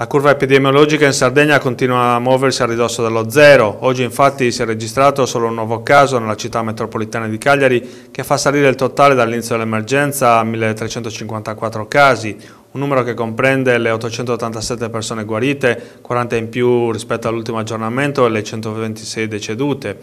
La curva epidemiologica in Sardegna continua a muoversi a ridosso dello zero. Oggi infatti si è registrato solo un nuovo caso nella città metropolitana di Cagliari che fa salire il totale dall'inizio dell'emergenza a 1354 casi, un numero che comprende le 887 persone guarite, 40 in più rispetto all'ultimo aggiornamento e le 126 decedute.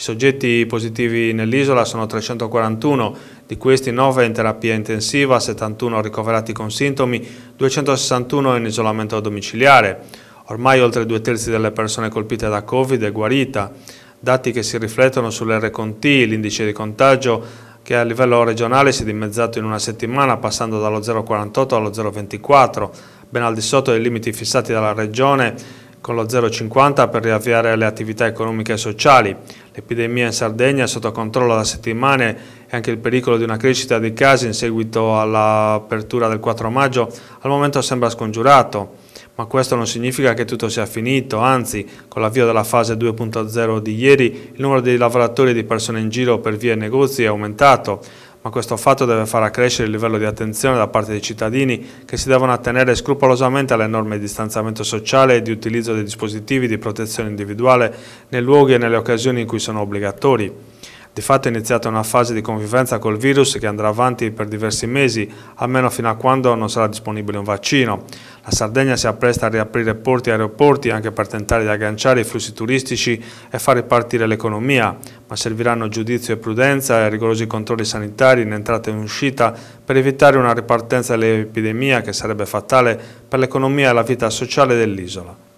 I soggetti positivi nell'isola sono 341, di questi 9 in terapia intensiva, 71 ricoverati con sintomi, 261 in isolamento domiciliare. Ormai oltre due terzi delle persone colpite da Covid è guarita, dati che si riflettono sull'R-Conti, l'indice di contagio che a livello regionale si è dimezzato in una settimana passando dallo 0,48 allo 0,24, ben al di sotto dei limiti fissati dalla Regione con lo 0,50 per riavviare le attività economiche e sociali. L'epidemia in Sardegna è sotto controllo da settimane e anche il pericolo di una crescita dei casi in seguito all'apertura del 4 maggio al momento sembra scongiurato. Ma questo non significa che tutto sia finito, anzi, con l'avvio della fase 2.0 di ieri, il numero di lavoratori e di persone in giro per vie e negozi è aumentato ma questo fatto deve far accrescere il livello di attenzione da parte dei cittadini che si devono attenere scrupolosamente alle norme di distanziamento sociale e di utilizzo dei dispositivi di protezione individuale nei luoghi e nelle occasioni in cui sono obbligatori. Di fatto è iniziata una fase di convivenza col virus che andrà avanti per diversi mesi, almeno fino a quando non sarà disponibile un vaccino. La Sardegna si appresta a riaprire porti e aeroporti anche per tentare di agganciare i flussi turistici e far ripartire l'economia, ma serviranno giudizio e prudenza e rigorosi controlli sanitari in entrata e in uscita per evitare una ripartenza dell'epidemia che sarebbe fatale per l'economia e la vita sociale dell'isola.